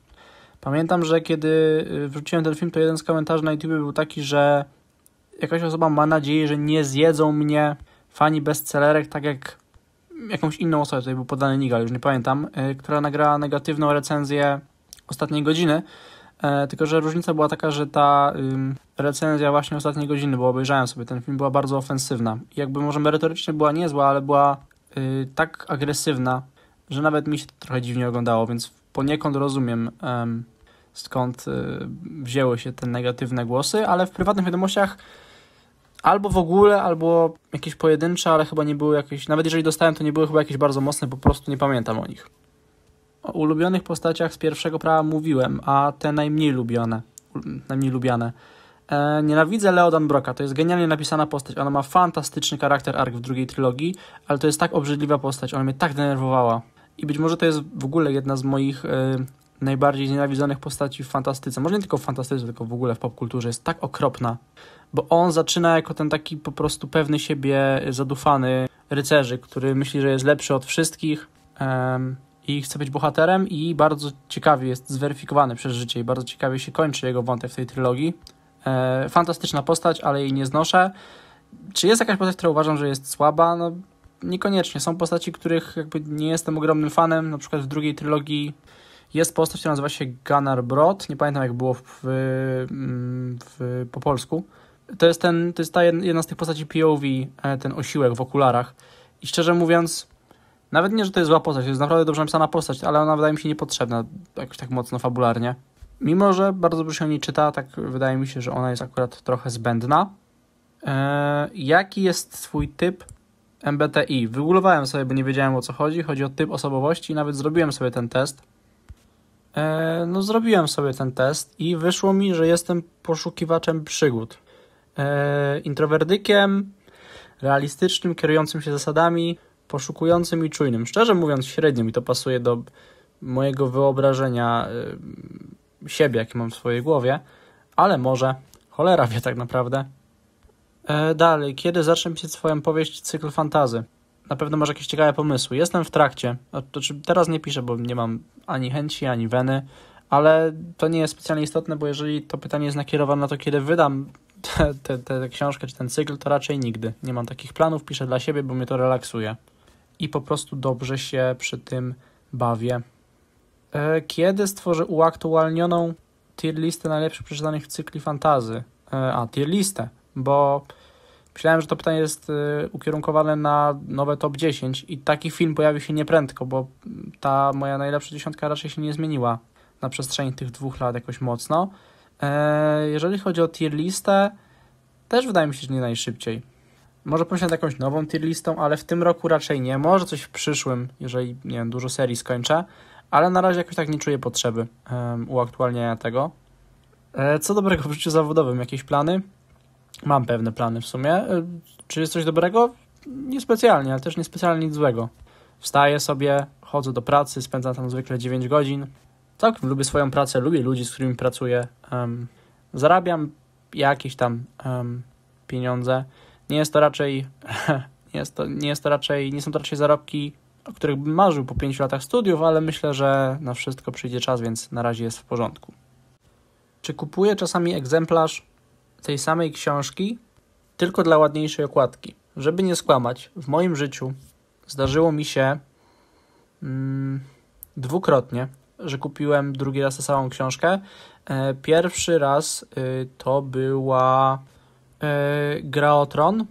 Pamiętam, że kiedy e, wrzuciłem ten film, to jeden z komentarzy na YouTube był taki, że jakaś osoba ma nadzieję, że nie zjedzą mnie fani bestsellerek, tak jak jakąś inną osobę, tutaj był podany Nigal, już nie pamiętam, e, która nagrała negatywną recenzję ostatniej godziny, E, tylko, że różnica była taka, że ta recenzja właśnie ostatniej godziny, bo obejrzałem sobie ten film, była bardzo ofensywna. Jakby może merytorycznie była niezła, ale była y, tak agresywna, że nawet mi się to trochę dziwnie oglądało, więc poniekąd rozumiem skąd y, wzięły się te negatywne głosy, ale w prywatnych wiadomościach albo w ogóle, albo jakieś pojedyncze, ale chyba nie były jakieś, nawet jeżeli dostałem, to nie były chyba jakieś bardzo mocne, po prostu nie pamiętam o nich. O ulubionych postaciach z pierwszego prawa mówiłem, a te najmniej lubione. Najmniej lubiane. E, nienawidzę Leodan Broka. To jest genialnie napisana postać. Ona ma fantastyczny charakter ark w drugiej trilogii, ale to jest tak obrzydliwa postać. Ona mnie tak denerwowała. I być może to jest w ogóle jedna z moich e, najbardziej nienawidzonych postaci w fantastyce. Może nie tylko w fantastyce, tylko w ogóle w popkulturze. Jest tak okropna. Bo on zaczyna jako ten taki po prostu pewny siebie, zadufany rycerzyk, który myśli, że jest lepszy od wszystkich i chce być bohaterem i bardzo ciekawie jest zweryfikowany przez życie i bardzo ciekawie się kończy jego wątek w tej trylogii. E, fantastyczna postać, ale jej nie znoszę. Czy jest jakaś postać, która uważam, że jest słaba? No, niekoniecznie. Są postaci, których jakby nie jestem ogromnym fanem. Na przykład w drugiej trylogii jest postać, która nazywa się Gunnar Brod. Nie pamiętam, jak było w, w, w, po polsku. To jest, ten, to jest ta jedna z tych postaci POV, e, ten osiłek w okularach. I szczerze mówiąc, nawet nie, że to jest zła postać, to jest naprawdę dobrze napisana postać, ale ona wydaje mi się niepotrzebna jakoś tak mocno fabularnie. Mimo, że bardzo dobrze się o niej czyta, tak wydaje mi się, że ona jest akurat trochę zbędna. Eee, jaki jest Twój typ MBTI? Wygulowałem sobie, bo nie wiedziałem o co chodzi. Chodzi o typ osobowości i nawet zrobiłem sobie ten test. Eee, no, zrobiłem sobie ten test i wyszło mi, że jestem poszukiwaczem przygód. Eee, introwerdykiem, realistycznym, kierującym się zasadami, poszukującym i czujnym. Szczerze mówiąc, średnio mi to pasuje do mojego wyobrażenia y, siebie, jakie mam w swojej głowie, ale może cholera wie tak naprawdę. E, dalej, kiedy zacznę pisać swoją powieść cykl fantazy? Na pewno masz jakieś ciekawe pomysły. Jestem w trakcie. Znaczy, teraz nie piszę, bo nie mam ani chęci, ani weny, ale to nie jest specjalnie istotne, bo jeżeli to pytanie jest nakierowane na to, kiedy wydam tę książkę czy ten cykl, to raczej nigdy. Nie mam takich planów, piszę dla siebie, bo mnie to relaksuje i po prostu dobrze się przy tym bawię. E, kiedy stworzę uaktualnioną tier listę najlepszych przeczytanych cykli fantazy? E, a, tier listę, bo myślałem, że to pytanie jest e, ukierunkowane na nowe top 10 i taki film pojawi się nieprędko, bo ta moja najlepsza dziesiątka raczej się nie zmieniła na przestrzeni tych dwóch lat jakoś mocno. Jeżeli chodzi o tier listę, też wydaje mi się, że nie najszybciej. Może pomyślę nad jakąś nową tier listą, ale w tym roku raczej nie. Może coś w przyszłym, jeżeli nie wiem, dużo serii skończę, ale na razie jakoś tak nie czuję potrzeby um, uaktualniania tego. E, co dobrego w życiu zawodowym? Jakieś plany? Mam pewne plany w sumie. E, czy jest coś dobrego? Niespecjalnie, ale też niespecjalnie nic złego. Wstaję sobie, chodzę do pracy, spędzam tam zwykle 9 godzin. Całkiem lubię swoją pracę, lubię ludzi, z którymi pracuję. Um, zarabiam jakieś tam um, pieniądze nie jest to raczej, [LAUGHS] nie, jest to, nie, jest to raczej, nie są to raczej zarobki, o których bym marzył po 5 latach studiów, ale myślę, że na wszystko przyjdzie czas, więc na razie jest w porządku. Czy kupuję czasami egzemplarz tej samej książki tylko dla ładniejszej okładki? Żeby nie skłamać, w moim życiu zdarzyło mi się mm, dwukrotnie, że kupiłem drugi raz tę samą książkę. E, pierwszy raz y, to była E, gra o Tron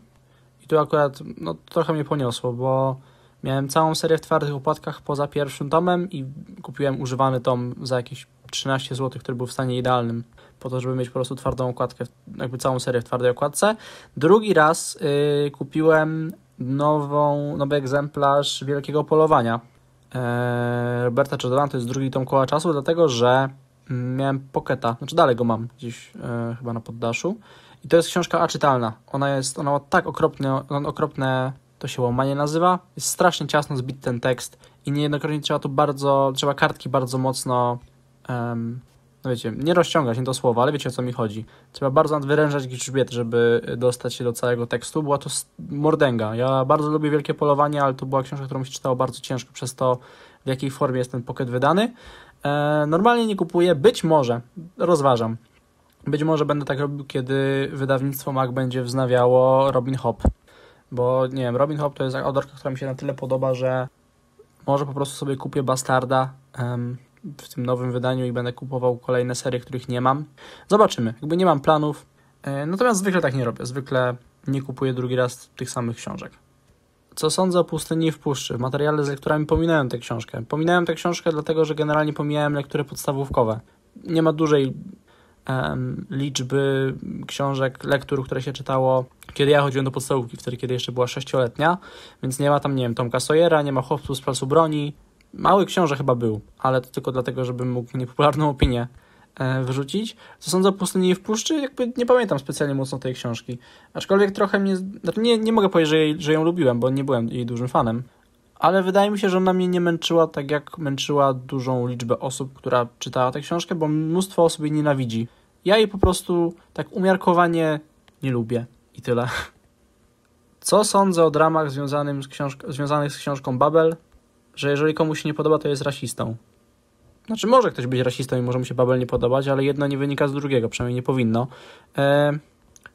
i tu akurat no, trochę mnie poniosło, bo miałem całą serię w twardych opłatkach poza pierwszym tomem i kupiłem używany tom za jakieś 13 zł, który był w stanie idealnym po to, żeby mieć po prostu twardą okładkę, jakby całą serię w twardej okładce. Drugi raz yy, kupiłem nową, nowy egzemplarz Wielkiego Polowania yy, Roberta Czerdowana, to jest drugi tom koła czasu, dlatego że mm, miałem poketa, znaczy dalej go mam gdzieś yy, chyba na poddaszu i to jest książka aczytalna. Ona jest, ona ma tak okropne, okropne to się łamanie nazywa. Jest strasznie ciasno zbity ten tekst i niejednokrotnie trzeba tu bardzo, trzeba kartki bardzo mocno, um, no wiecie, nie rozciągać, nie to słowa, ale wiecie o co mi chodzi. Trzeba bardzo nadwyrężać grzbiet, żeby dostać się do całego tekstu. Była to mordęga. Ja bardzo lubię Wielkie Polowanie, ale to była książka, którą się czytało bardzo ciężko przez to, w jakiej formie jest ten pocket wydany. E, normalnie nie kupuję, być może, rozważam. Być może będę tak robił, kiedy wydawnictwo Mac będzie wznawiało Robin Hop, bo nie wiem, Robin Hop to jest autorka, która mi się na tyle podoba, że może po prostu sobie kupię Bastarda um, w tym nowym wydaniu i będę kupował kolejne serie, których nie mam. Zobaczymy, jakby nie mam planów, e, natomiast zwykle tak nie robię, zwykle nie kupuję drugi raz tych samych książek. Co sądzę o Pustyni w Puszczy? Materiale z lekturami pominąłem tę książkę. Pominąłem tę książkę dlatego, że generalnie pomijałem lektury podstawówkowe. Nie ma dużej liczby książek, lektur, które się czytało, kiedy ja chodziłem do podstawówki, wtedy, kiedy jeszcze była sześcioletnia, więc nie ma tam, nie wiem, Tomka Sojera, nie ma chłopców z placu broni. Mały książę chyba był, ale to tylko dlatego, żebym mógł niepopularną opinię e, wyrzucić. Co sądzę o Pustyni w Puszczy? Jakby nie pamiętam specjalnie mocno tej książki. Aczkolwiek trochę mnie... Znaczy nie, nie mogę powiedzieć, że, jej, że ją lubiłem, bo nie byłem jej dużym fanem, ale wydaje mi się, że ona mnie nie męczyła tak, jak męczyła dużą liczbę osób, która czytała tę książkę, bo mnóstwo osób jej nienawidzi. Ja jej po prostu tak umiarkowanie nie lubię i tyle. [LAUGHS] Co sądzę o dramach związanym z książ- związanych z książką Babel? Że jeżeli komuś się nie podoba, to jest rasistą. Znaczy, może ktoś być rasistą i może mu się Babel nie podobać, ale jedno nie wynika z drugiego, przynajmniej nie powinno. Eee,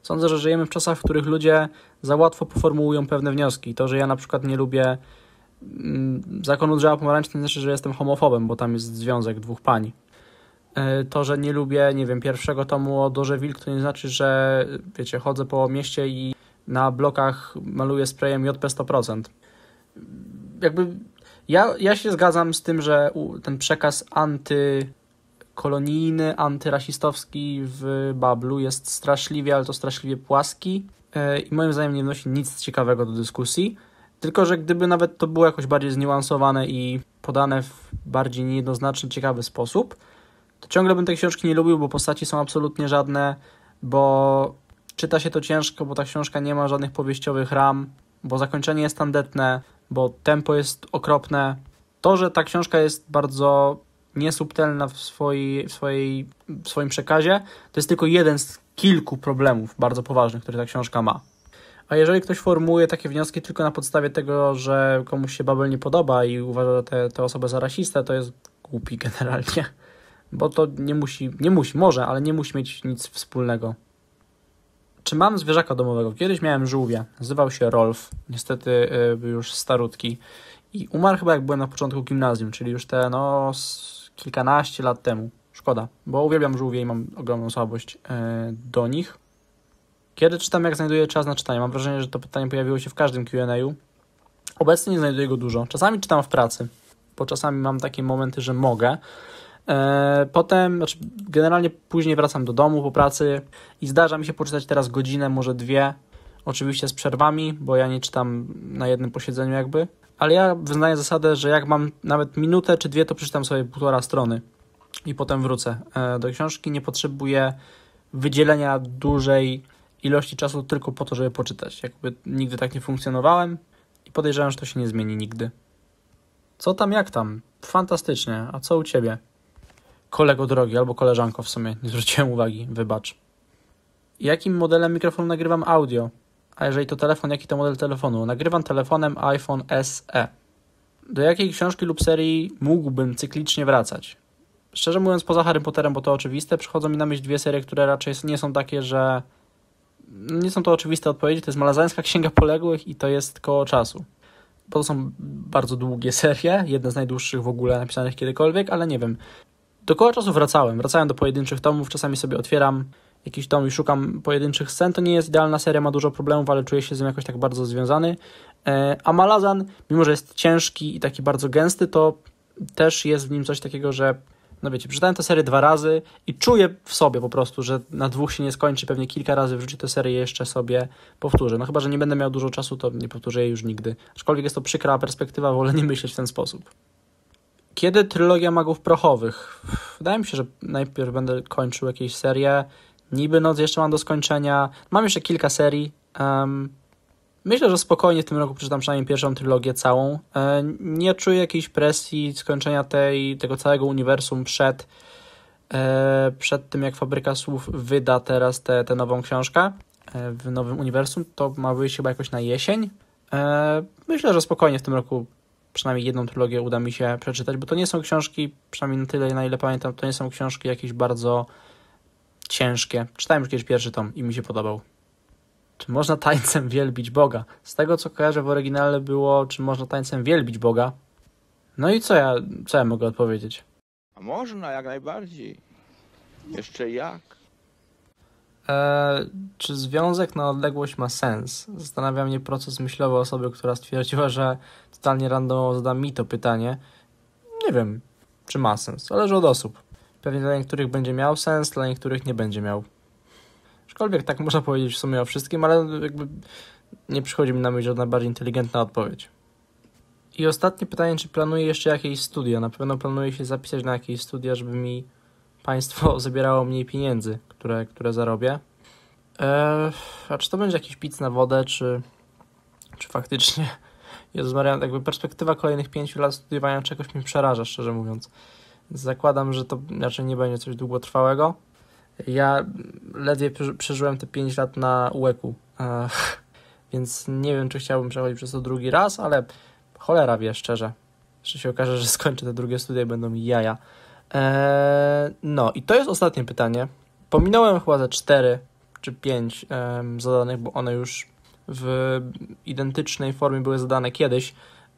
sądzę, że żyjemy w czasach, w których ludzie za łatwo poformułują pewne wnioski. To, że ja na przykład nie lubię Mm, Zakonu drzewa pomarańczy nie znaczy, że jestem homofobem, bo tam jest związek dwóch pań. E, to, że nie lubię, nie wiem, pierwszego tomu o Dorze Wilk, to nie znaczy, że wiecie, chodzę po mieście i na blokach maluję sprayem JP 100%. Jakby ja, ja się zgadzam z tym, że ten przekaz antykolonijny, antyrasistowski w Bablu jest straszliwie, ale to straszliwie płaski e, i moim zdaniem nie wnosi nic ciekawego do dyskusji. Tylko, że gdyby nawet to było jakoś bardziej zniuansowane i podane w bardziej niejednoznaczny, ciekawy sposób, to ciągle bym tej książki nie lubił, bo postaci są absolutnie żadne, bo czyta się to ciężko, bo ta książka nie ma żadnych powieściowych ram, bo zakończenie jest tandetne, bo tempo jest okropne. To, że ta książka jest bardzo niesubtelna w, swojej, w, swojej, w swoim przekazie, to jest tylko jeden z kilku problemów bardzo poważnych, które ta książka ma. A jeżeli ktoś formułuje takie wnioski tylko na podstawie tego, że komuś się Babel nie podoba i uważa tę, tę osobę za rasistę, to jest głupi generalnie. Bo to nie musi, nie musi, może, ale nie musi mieć nic wspólnego. Czy mam zwierzaka domowego? Kiedyś miałem żółwia. Nazywał się Rolf. Niestety był już starutki. I umarł chyba jak byłem na początku gimnazjum, czyli już te no kilkanaście lat temu. Szkoda, bo uwielbiam żółwie i mam ogromną słabość y, do nich. Kiedy czytam, jak znajduję czas na czytanie? Mam wrażenie, że to pytanie pojawiło się w każdym QA. Obecnie nie znajduję go dużo. Czasami czytam w pracy, bo czasami mam takie momenty, że mogę. E, potem, znaczy generalnie później wracam do domu po pracy i zdarza mi się poczytać teraz godzinę, może dwie. Oczywiście z przerwami, bo ja nie czytam na jednym posiedzeniu, jakby. Ale ja wyznaję zasadę, że jak mam nawet minutę czy dwie, to przeczytam sobie półtora strony i potem wrócę e, do książki. Nie potrzebuję wydzielenia dużej ilości czasu tylko po to, żeby poczytać. Jakby nigdy tak nie funkcjonowałem i podejrzewam, że to się nie zmieni nigdy. Co tam, jak tam? Fantastycznie. A co u ciebie? Kolego drogi albo koleżanko w sumie, nie zwróciłem uwagi, wybacz. Jakim modelem mikrofonu nagrywam audio? A jeżeli to telefon, jaki to model telefonu? Nagrywam telefonem iPhone SE. Do jakiej książki lub serii mógłbym cyklicznie wracać? Szczerze mówiąc, poza Harry Potterem, bo to oczywiste, przychodzą mi na myśl dwie serie, które raczej nie są takie, że nie są to oczywiste odpowiedzi, to jest Malazańska Księga Poległych i to jest koło czasu. Bo to są bardzo długie serie, jedne z najdłuższych w ogóle napisanych kiedykolwiek, ale nie wiem. Do koła czasu wracałem, wracałem do pojedynczych tomów, czasami sobie otwieram jakiś dom i szukam pojedynczych scen. To nie jest idealna seria, ma dużo problemów, ale czuję się z nim jakoś tak bardzo związany. E, a Malazan, mimo że jest ciężki i taki bardzo gęsty, to też jest w nim coś takiego, że no wiecie, przeczytałem tę serię dwa razy i czuję w sobie po prostu, że na dwóch się nie skończy, pewnie kilka razy w tę serię jeszcze sobie powtórzę. No chyba, że nie będę miał dużo czasu, to nie powtórzę jej już nigdy. Aczkolwiek jest to przykra perspektywa, wolę nie myśleć w ten sposób. Kiedy trylogia Magów Prochowych? Wydaje mi się, że najpierw będę kończył jakieś serie Niby noc jeszcze mam do skończenia. Mam jeszcze kilka serii. Um, Myślę, że spokojnie w tym roku przeczytam przynajmniej pierwszą trylogię całą. E, nie czuję jakiejś presji skończenia tej, tego całego uniwersum przed, e, przed tym, jak Fabryka Słów wyda teraz tę te, te nową książkę e, w nowym uniwersum. To ma wyjść chyba jakoś na jesień. Myślę, że spokojnie w tym roku przynajmniej jedną trylogię uda mi się przeczytać, bo to nie są książki, przynajmniej na tyle, na ile pamiętam, to nie są książki jakieś bardzo ciężkie. Czytałem już kiedyś pierwszy tom i mi się podobał. Czy można tańcem wielbić Boga? Z tego co kojarzę w oryginale było, czy można tańcem wielbić Boga? No i co ja, co ja mogę odpowiedzieć? A można, jak najbardziej. Jeszcze jak. Eee, czy związek na odległość ma sens? Zastanawia mnie proces myślowy osoby, która stwierdziła, że totalnie randomowo zada mi to pytanie. Nie wiem, czy ma sens. Zależy od osób. Pewnie dla niektórych będzie miał sens, dla niektórych nie będzie miał. Aczkolwiek tak można powiedzieć w sumie o wszystkim, ale jakby nie przychodzi mi na myśl żadna bardziej inteligentna odpowiedź. I ostatnie pytanie, czy planuję jeszcze jakieś studia? Na pewno planuję się zapisać na jakieś studia, żeby mi państwo [LAUGHS] zabierało mniej pieniędzy, które, które zarobię. Eee, a czy to będzie jakiś pic na wodę, czy, czy faktycznie... [LAUGHS] Jezus Maria, jakby perspektywa kolejnych pięciu lat studiowania czegoś mi przeraża, szczerze mówiąc. Zakładam, że to raczej nie będzie coś długotrwałego. Ja ledwie przeżyłem te 5 lat na łeku, [LAUGHS] więc nie wiem, czy chciałbym przechodzić przez to drugi raz, ale cholera wie, szczerze. Jeszcze się okaże, że skończę te drugie studia i będą jaja. Eee, no i to jest ostatnie pytanie. Pominąłem chyba ze 4 czy 5 um, zadanych, bo one już w identycznej formie były zadane kiedyś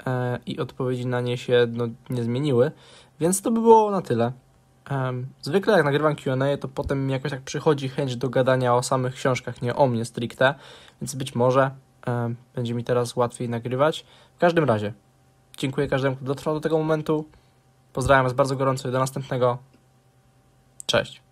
e, i odpowiedzi na nie się no, nie zmieniły, więc to by było na tyle. Um, zwykle jak nagrywam QA, to potem mi jakoś tak przychodzi chęć do gadania o samych książkach, nie o mnie stricte, więc być może um, będzie mi teraz łatwiej nagrywać. W każdym razie, dziękuję każdemu, kto dotrwał do tego momentu. Pozdrawiam Was bardzo gorąco i do następnego. Cześć.